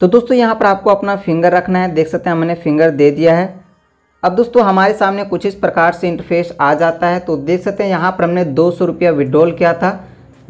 तो दोस्तों यहाँ पर आपको अपना फिंगर रखना है देख सकते हैं मैंने फिंगर दे दिया है अब दोस्तों हमारे सामने कुछ इस प्रकार से इंटरफेस आ जाता है तो देख सकते हैं यहाँ पर हमने दो सौ रुपया विड्रॉल किया था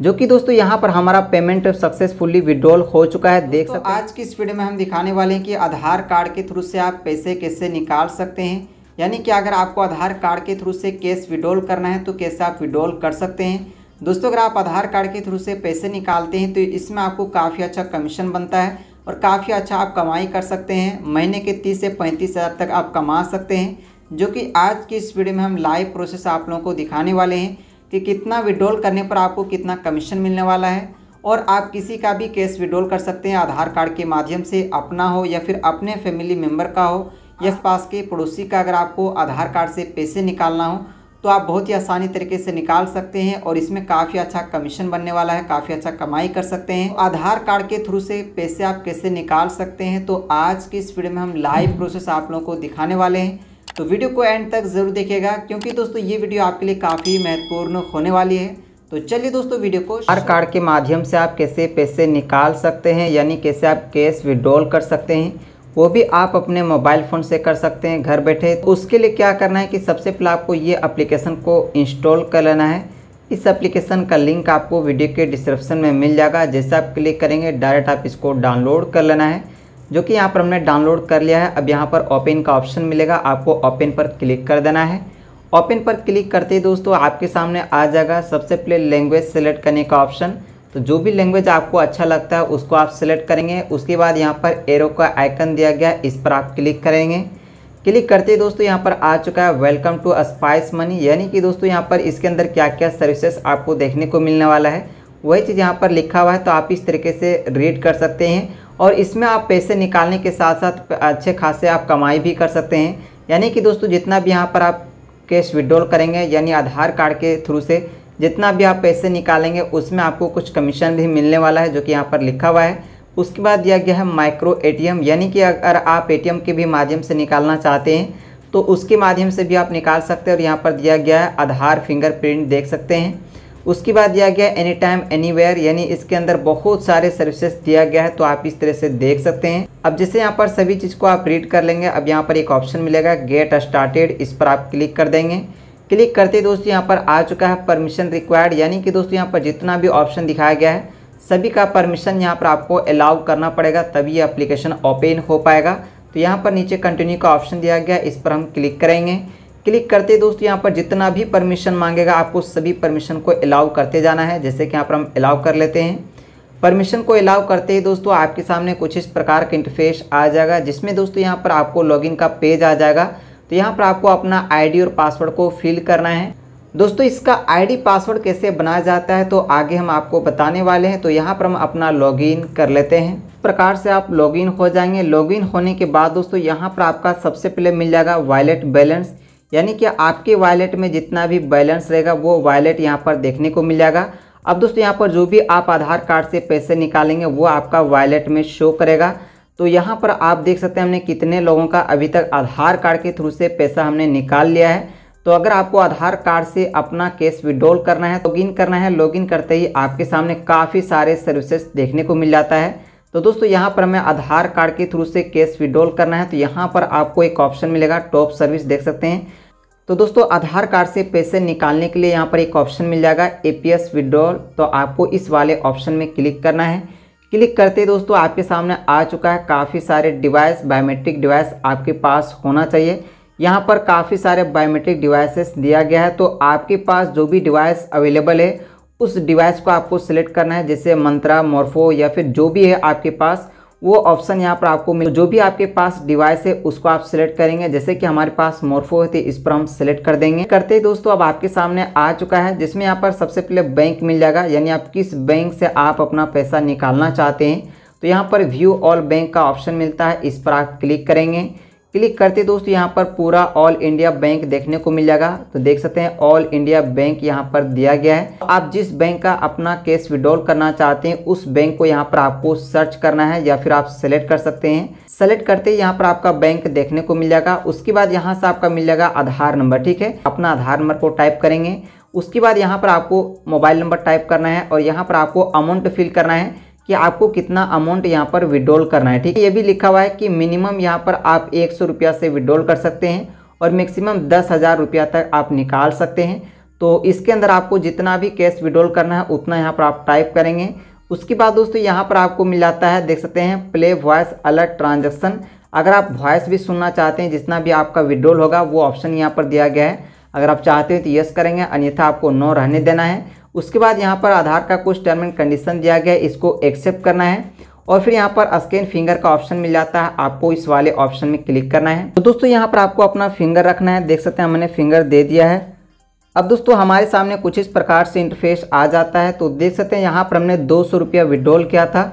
जो कि दोस्तों यहाँ पर हमारा पेमेंट सक्सेसफुली विड्रॉल हो चुका है देख तो सकते आज की इस वीडियो में हम दिखाने वाले हैं कि आधार कार्ड के थ्रू से आप पैसे कैसे निकाल सकते हैं यानी कि अगर आपको आधार कार्ड के थ्रू से कैश विड्रॉल करना है तो कैसे आप विड्रॉल कर सकते हैं दोस्तों अगर आप आधार कार्ड के थ्रू से पैसे निकालते हैं तो इसमें आपको काफ़ी अच्छा कमीशन बनता है और काफ़ी अच्छा आप कमाई कर सकते हैं महीने के तीस से पैंतीस हज़ार तक आप कमा सकते हैं जो कि आज की इस वीडियो में हम लाइव प्रोसेस आप लोगों को दिखाने वाले हैं कि कितना विड्रॉल करने पर आपको कितना कमीशन मिलने वाला है और आप किसी का भी केस विड्रॉल कर सकते हैं आधार कार्ड के माध्यम से अपना हो या फिर अपने फैमिली मेम्बर का हो या पास के पड़ोसी का अगर आपको आधार कार्ड से पैसे निकालना हो तो आप बहुत ही आसानी तरीके से निकाल सकते हैं और इसमें काफ़ी अच्छा कमीशन बनने वाला है काफ़ी अच्छा कमाई कर सकते हैं आधार कार्ड के थ्रू से पैसे आप कैसे निकाल सकते हैं तो आज की इस वीडियो में हम लाइव प्रोसेस आप लोगों को दिखाने वाले हैं तो वीडियो को एंड तक ज़रूर देखिएगा क्योंकि दोस्तों ये वीडियो आपके लिए काफ़ी महत्वपूर्ण होने वाली है तो चलिए दोस्तों वीडियो को आधार कार्ड के माध्यम से आप कैसे पैसे निकाल सकते हैं यानी कैसे आप कैश विड्रॉल कर सकते हैं वो भी आप अपने मोबाइल फ़ोन से कर सकते हैं घर बैठे तो उसके लिए क्या करना है कि सबसे पहले आपको ये एप्लीकेशन को इंस्टॉल कर लेना है इस एप्लीकेशन का लिंक आपको वीडियो के डिस्क्रिप्शन में मिल जाएगा जैसे आप क्लिक करेंगे डायरेक्ट आप इसको डाउनलोड कर लेना है जो कि यहाँ पर हमने डाउनलोड कर लिया है अब यहाँ पर ओपन का ऑप्शन मिलेगा आपको ओपन पर क्लिक कर देना है ओपन पर क्लिक करते ही दोस्तों आपके सामने आ जाएगा सबसे पहले लैंग्वेज सेलेक्ट करने का ऑप्शन तो जो भी लैंग्वेज आपको अच्छा लगता है उसको आप सेलेक्ट करेंगे उसके बाद यहाँ पर एरो का आइकन दिया गया इस पर आप क्लिक करेंगे क्लिक करते ही दोस्तों यहाँ पर आ चुका है वेलकम टू स्पाइस मनी यानी कि दोस्तों यहाँ पर इसके अंदर क्या क्या सर्विसेज आपको देखने को मिलने वाला है वही चीज़ यहाँ पर लिखा हुआ है तो आप इस तरीके से रीड कर सकते हैं और इसमें आप पैसे निकालने के साथ साथ अच्छे खासे आप कमाई भी कर सकते हैं यानी कि दोस्तों जितना भी यहाँ पर आप कैश विड्रॉल करेंगे यानी आधार कार्ड के थ्रू से जितना भी आप पैसे निकालेंगे उसमें आपको कुछ कमीशन भी मिलने वाला है जो कि यहाँ पर लिखा हुआ है उसके बाद दिया गया है माइक्रो एटीएम यानी कि अगर आप एटीएम के भी माध्यम से निकालना चाहते हैं तो उसके माध्यम से भी आप निकाल सकते हैं और यहाँ पर दिया गया है आधार फिंगरप्रिंट देख सकते हैं उसके बाद दिया गया एनी टाइम एनी वेयर यानी इसके अंदर बहुत सारे सर्विसेज दिया गया है तो आप इस तरह से देख सकते हैं अब जैसे यहाँ पर सभी चीज़ को आप रीड कर लेंगे अब यहाँ पर एक ऑप्शन मिलेगा गेट स्टार्टेड इस पर आप क्लिक कर देंगे क्लिक करते दोस्तों यहाँ पर आ चुका है परमिशन रिक्वायर्ड यानी कि दोस्तों यहाँ पर जितना भी ऑप्शन दिखाया गया है सभी का परमिशन यहाँ पर आपको अलाउ करना पड़ेगा तभी यह अप्लीकेशन ओपन हो पाएगा तो यहाँ पर नीचे कंटिन्यू का ऑप्शन दिया गया इस पर हम क्लिक करेंगे क्लिक करते दोस्तों यहाँ पर जितना भी परमिशन मांगेगा आपको सभी परमिशन को अलाउ करते जाना है जैसे कि यहाँ पर हम अलाउ कर लेते हैं परमिशन को अलाउ करते ही दोस्तों आपके सामने कुछ इस प्रकार का इंटरफेस आ जाएगा जिसमें दोस्तों यहाँ पर आपको लॉगिन का पेज आ जाएगा तो यहाँ पर आपको अपना आईडी और पासवर्ड को फिल करना है दोस्तों इसका आईडी पासवर्ड कैसे बनाया जाता है तो आगे हम आपको बताने वाले हैं तो यहाँ पर हम अपना लॉगिन कर लेते हैं प्रकार से आप लॉगिन हो जाएंगे लॉगिन होने के बाद दोस्तों यहाँ पर आपका सबसे पहले मिल जाएगा वॉलेट बैलेंस यानी कि आपके वॉलेट में जितना भी बैलेंस रहेगा वो वॉलेट यहाँ पर देखने को मिल जाएगा अब दोस्तों यहाँ पर जो भी आप आधार कार्ड से पैसे निकालेंगे वो आपका वॉलेट में शो करेगा तो यहाँ पर आप देख सकते हैं हमने कितने लोगों का अभी तक आधार कार्ड के थ्रू से पैसा हमने निकाल लिया है तो अगर आपको आधार कार्ड से अपना केस विड्रॉल करना है लॉगिन करना है लॉगिन करते ही आपके सामने काफ़ी सारे सर्विसेज देखने को मिल जाता है तो दोस्तों यहाँ पर हमें आधार कार्ड के थ्रू से कैश विड्रॉल करना है तो यहाँ पर आपको एक ऑप्शन मिलेगा टॉप सर्विस देख सकते हैं तो दोस्तों आधार कार्ड से पैसे निकालने के लिए यहाँ पर एक ऑप्शन मिल जाएगा ए पी एस विड्रॉल तो आपको इस वाले ऑप्शन में क्लिक करना है क्लिक करते दोस्तों आपके सामने आ चुका है काफ़ी सारे डिवाइस बायोमेट्रिक डिवाइस आपके पास होना चाहिए यहाँ पर काफ़ी सारे बायोमेट्रिक डिवाइसेस दिया गया है तो आपके पास जो भी डिवाइस अवेलेबल है उस डिवाइस को आपको सिलेक्ट करना है जैसे मंत्रा मोर्फो या फिर जो भी है आपके पास वो ऑप्शन यहाँ पर आपको मिल जो भी आपके पास डिवाइस है उसको आप सिलेक्ट करेंगे जैसे कि हमारे पास मोर्फो है तो इस पर हम सिलेक्ट कर देंगे करते ही दोस्तों अब आपके सामने आ चुका है जिसमें यहाँ पर सबसे पहले बैंक मिल जाएगा यानी आप किस बैंक से आप अपना पैसा निकालना चाहते हैं तो यहाँ पर व्यू ऑल बैंक का ऑप्शन मिलता है इस पर आप क्लिक करेंगे क्लिक करते दोस्त यहाँ पर पूरा ऑल इंडिया बैंक देखने को मिल जाएगा तो देख सकते हैं ऑल इंडिया बैंक यहाँ पर दिया गया है आप जिस बैंक का अपना केस विड्रॉल करना चाहते हैं उस बैंक को यहाँ पर आपको सर्च करना है या फिर आप सेलेक्ट कर सकते हैं सेलेक्ट करते यहाँ पर आपका बैंक देखने को मिल जाएगा उसके बाद यहाँ से आपका मिल जाएगा आधार नंबर ठीक है अपना आधार नंबर को टाइप करेंगे उसके बाद यहाँ पर आपको मोबाइल नंबर टाइप करना है और यहाँ पर आपको अमाउंट फिल करना है कि आपको कितना अमाउंट यहाँ पर विड्रॉल करना है ठीक है ये भी लिखा हुआ है कि मिनिमम यहाँ पर आप एक सौ रुपया से विड्रॉल कर सकते हैं और मैक्सिमम दस हज़ार रुपया तक आप निकाल सकते हैं तो इसके अंदर आपको जितना भी कैश विड्रॉल करना है उतना यहाँ पर आप टाइप करेंगे उसके बाद दोस्तों यहाँ पर आपको मिल जाता है देख सकते हैं प्ले वॉइस अलर्ट ट्रांजेक्शन अगर आप वॉइस भी सुनना चाहते हैं जितना भी आपका विड्रॉल होगा वो ऑप्शन यहाँ पर दिया गया है अगर आप चाहते हो तो यस करेंगे अन्यथा आपको नो रहने देना है उसके बाद यहाँ पर आधार का कुछ टर्म एंड कंडीशन दिया गया है इसको एक्सेप्ट करना है और फिर यहाँ पर स्कैन फिंगर का ऑप्शन मिल जाता है आपको इस वाले ऑप्शन में क्लिक करना है तो दोस्तों यहाँ पर आपको अपना फिंगर रखना है देख सकते हैं हमने फिंगर दे दिया है अब दोस्तों हमारे सामने कुछ इस प्रकार से इंटरफेस आ जाता है तो देख सकते हैं यहाँ पर हमने दो सौ रुपया विड्रॉल किया था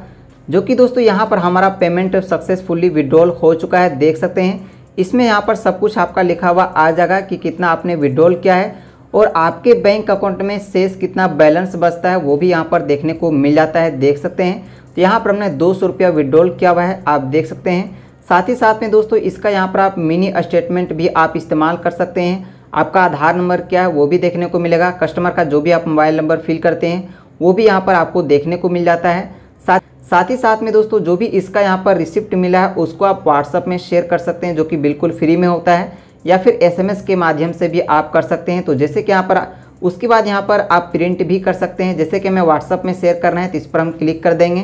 जो कि दोस्तों यहाँ पर हमारा पेमेंट सक्सेसफुली विड्रॉल हो चुका है देख सकते हैं इसमें यहाँ पर सब कुछ आपका लिखा हुआ आ जाएगा कि कितना आपने विड्रॉल किया है और आपके बैंक अकाउंट में शेष कितना बैलेंस बचता है वो भी यहाँ पर देखने को मिल जाता है देख सकते हैं तो यहाँ पर हमने दो सौ रुपया विड्रॉल किया हुआ है आप देख सकते हैं साथ ही साथ में दोस्तों इसका यहाँ पर आप मिनी स्टेटमेंट भी आप इस्तेमाल कर सकते हैं आपका आधार नंबर क्या है वो भी देखने को मिलेगा कस्टमर का जो भी आप मोबाइल नंबर फिल करते हैं वो भी यहाँ पर आपको देखने को मिल जाता है साथ साथ ही साथ में दोस्तों जो भी इसका यहाँ पर रिसिप्ट मिला है उसको आप व्हाट्सअप में शेयर कर सकते हैं जो कि बिल्कुल फ्री में होता है या फिर एसएमएस के माध्यम से भी आप कर सकते हैं तो जैसे कि यहाँ पर उसके बाद यहाँ पर आप प्रिंट भी कर सकते हैं जैसे कि हमें व्हाट्सअप में शेयर करना है तो इस पर हम क्लिक कर देंगे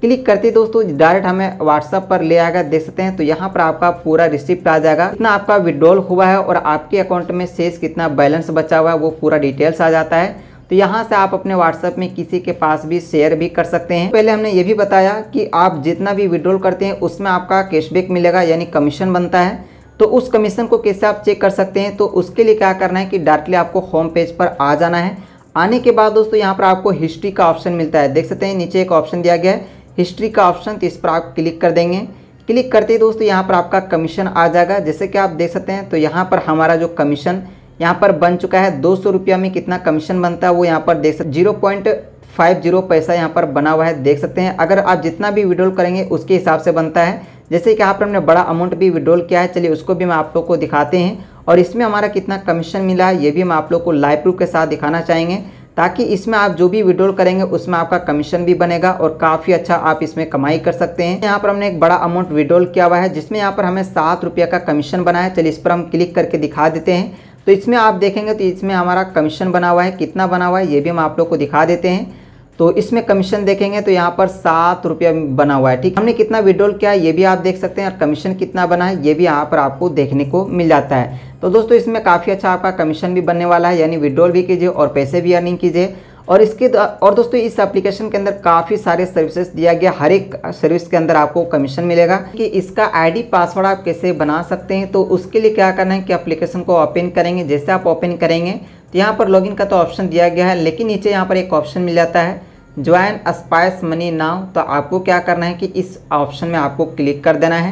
क्लिक करते दोस्तों डायरेक्ट हमें व्हाट्सअप पर ले आएगा देख सकते हैं तो यहाँ पर आपका पूरा रिसिप्ट आ जाएगा कितना आपका विड्रॉल हुआ है और आपके अकाउंट में शेष कितना बैलेंस बचा हुआ है वो पूरा डिटेल्स आ जाता है तो यहाँ से आप अपने व्हाट्सअप में किसी के पास भी शेयर भी कर सकते हैं पहले हमने ये भी बताया कि आप जितना भी विड्रॉल करते हैं उसमें आपका कैशबैक मिलेगा यानी कमीशन बनता है तो उस कमीशन को कैसे आप चेक कर सकते हैं तो उसके लिए क्या करना है कि डायरेक्टली आपको होम पेज पर आ जाना है आने के बाद दोस्तों यहाँ पर आपको हिस्ट्री का ऑप्शन मिलता है देख सकते हैं नीचे एक ऑप्शन दिया गया है हिस्ट्री का ऑप्शन तो इस पर आप क्लिक कर देंगे क्लिक करते ही दोस्तों यहाँ पर आपका कमीशन आ जाएगा जैसे कि आप देख सकते हैं तो यहाँ पर हमारा जो कमीशन यहाँ पर बन चुका है दो सौ रुपया में कितना कमीशन बनता है वो यहाँ पर देख सकते जीरो पॉइंट फाइव जीरो पैसा यहाँ पर बना हुआ है देख सकते हैं अगर आप जितना भी विड्रॉल करेंगे उसके हिसाब से बनता है जैसे कि यहाँ पर हमने बड़ा अमाउंट भी विड्रॉल किया है चलिए उसको भी हम आप लोग को दिखाते हैं और इसमें हमारा कितना कमीशन मिला है ये भी हम आप लोग को लाइव प्रूफ के साथ दिखाना चाहेंगे ताकि इसमें आप जो भी विड्रॉल करेंगे उसमें आपका कमीशन भी बनेगा और काफ़ी अच्छा आप इसमें कमाई कर सकते हैं यहाँ पर हमने एक बड़ा अमाउंट विड्रॉल किया हुआ है जिसमें यहाँ पर हमें सात रुपया का कमीशन बना है चलिए इस पर हम क्लिक करके दिखा देते हैं तो इसमें आप देखेंगे तो इसमें हमारा कमीशन बना हुआ है कितना बना हुआ है ये भी हम आप लोग को दिखा देते हैं तो इसमें कमीशन देखेंगे तो यहाँ पर सात रुपया बना हुआ है ठीक हमने कितना विड्रॉल किया है ये भी आप देख सकते हैं और कमीशन कितना बना है ये भी यहाँ पर आपको देखने को मिल जाता है तो दोस्तों इसमें काफ़ी अच्छा आपका कमीशन भी बनने वाला है यानी विड्रॉल भी कीजिए और पैसे भी अर्निंग कीजिए और इसके और दोस्तों इस एप्लीकेशन के अंदर काफ़ी सारे सर्विसेज दिया गया हर एक सर्विस के अंदर आपको कमीशन मिलेगा कि इसका आईडी पासवर्ड आप कैसे बना सकते हैं तो उसके लिए क्या करना है कि एप्लीकेशन को ओपन करेंगे जैसे आप ओपन करेंगे तो यहाँ पर लॉगिन का तो ऑप्शन दिया गया है लेकिन नीचे यहाँ पर एक ऑप्शन मिल जाता है ज्वाइन स्पाइस मनी नाउ तो आपको क्या करना है कि इस ऑप्शन में आपको क्लिक कर देना है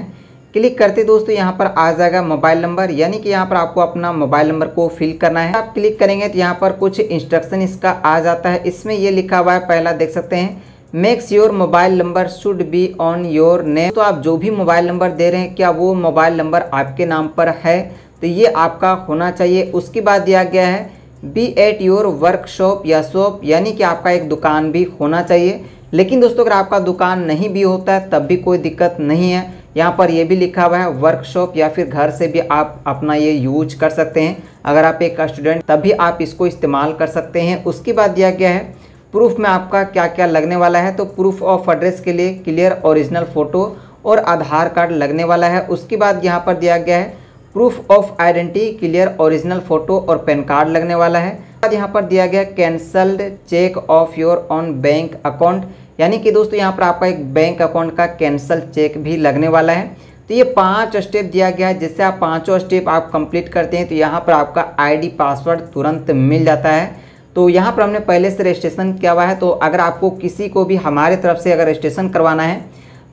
क्लिक करते दोस्तों यहाँ पर आ जाएगा मोबाइल नंबर यानी कि यहाँ पर आपको अपना मोबाइल नंबर को फिल करना है आप क्लिक करेंगे तो यहाँ पर कुछ इंस्ट्रक्शन इसका आ जाता है इसमें ये लिखा हुआ है पहला देख सकते हैं makes your mobile number should be on your name तो आप जो भी मोबाइल नंबर दे रहे हैं क्या वो मोबाइल नंबर आपके नाम पर है तो ये आपका होना चाहिए उसके बाद दिया गया है बी एट योर वर्कशॉप या शॉप यानी कि आपका एक दुकान भी होना चाहिए लेकिन दोस्तों अगर आपका दुकान नहीं भी होता है तब भी कोई दिक्कत नहीं है यहाँ पर यह भी लिखा हुआ है वर्कशॉप या फिर घर से भी आप अपना ये यूज कर सकते हैं अगर आप एक स्टूडेंट तभी आप इसको इस्तेमाल कर सकते हैं उसके बाद दिया गया है प्रूफ में आपका क्या क्या लगने वाला है तो प्रूफ ऑफ एड्रेस के लिए क्लियर ओरिजिनल फ़ोटो और आधार कार्ड लगने वाला है उसके बाद यहाँ पर दिया गया है proof of identity clear original photo और पैन कार्ड लगने वाला है बाद यहाँ पर दिया गया cancelled cheque of your own bank account यानी कि दोस्तों यहाँ पर आपका एक बैंक अकाउंट का कैंसल चेक भी लगने वाला है तो ये पांच स्टेप दिया गया है जिससे आप पांचों स्टेप आप कंप्लीट करते हैं तो यहाँ पर आपका आईडी पासवर्ड तुरंत मिल जाता है तो यहाँ पर हमने पहले से रजिस्ट्रेशन किया हुआ है तो अगर आपको किसी को भी हमारे तरफ से अगर रजिस्ट्रेशन करवाना है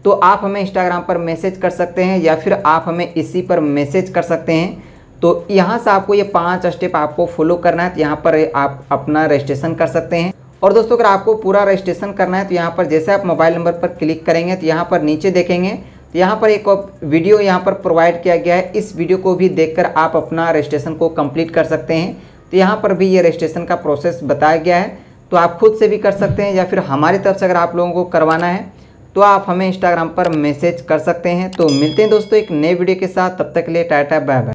तो आप हमें इंस्टाग्राम पर मैसेज कर सकते हैं या फिर आप हमें इसी पर मैसेज कर सकते हैं तो यहाँ से आपको ये पाँच स्टेप आपको फॉलो करना है तो यहाँ पर आप अपना रजिस्ट्रेशन कर सकते हैं और दोस्तों अगर आपको पूरा रजिस्ट्रेशन करना है तो यहाँ पर जैसे आप मोबाइल नंबर पर क्लिक करेंगे तो यहाँ पर नीचे देखेंगे तो यहाँ पर एक वीडियो यहाँ पर प्रोवाइड किया गया है इस वीडियो को भी देख आप अपना रजिस्ट्रेशन को कम्प्लीट कर सकते हैं तो यहाँ पर भी ये रजिस्ट्रेशन का प्रोसेस बताया गया है तो आप खुद से भी कर सकते हैं या फिर हमारी तरफ से अगर आप लोगों को करवाना है तो आप हमें इंस्टाग्राम पर मैसेज कर सकते हैं तो मिलते हैं दोस्तों एक नए वीडियो के साथ तब तक के लिए टाटा बाय बाय